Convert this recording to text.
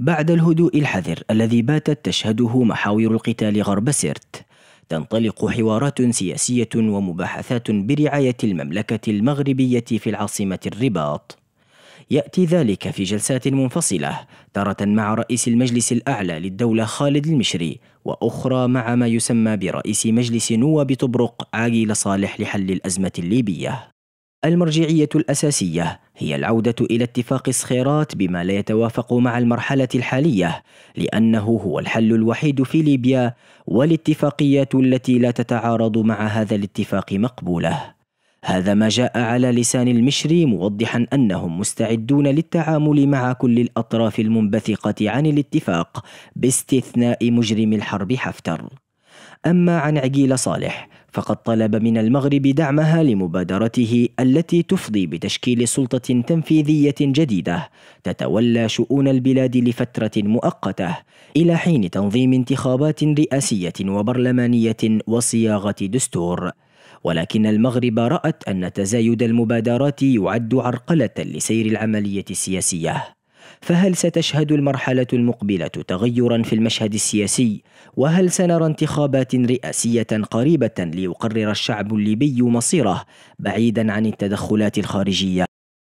بعد الهدوء الحذر الذي باتت تشهده محاور القتال غرب سرت تنطلق حوارات سياسية ومباحثات برعاية المملكة المغربية في العاصمة الرباط. يأتي ذلك في جلسات منفصلة تارة مع رئيس المجلس الأعلى للدولة خالد المشري وأخرى مع ما يسمى برئيس مجلس نواب طبرق عاقل صالح لحل الأزمة الليبية. المرجعية الأساسية هي العودة إلى اتفاق الصخيرات بما لا يتوافق مع المرحلة الحالية لأنه هو الحل الوحيد في ليبيا والاتفاقيات التي لا تتعارض مع هذا الاتفاق مقبولة هذا ما جاء على لسان المشري موضحا انهم مستعدون للتعامل مع كل الاطراف المنبثقه عن الاتفاق باستثناء مجرم الحرب حفتر أما عن عقيل صالح فقد طلب من المغرب دعمها لمبادرته التي تفضي بتشكيل سلطة تنفيذية جديدة تتولى شؤون البلاد لفترة مؤقتة إلى حين تنظيم انتخابات رئاسية وبرلمانية وصياغة دستور ولكن المغرب رأت أن تزايد المبادرات يعد عرقلة لسير العملية السياسية فهل ستشهد المرحلة المقبلة تغيرا في المشهد السياسي؟ وهل سنرى انتخابات رئاسية قريبة ليقرر الشعب الليبي مصيره بعيدا عن التدخلات الخارجية؟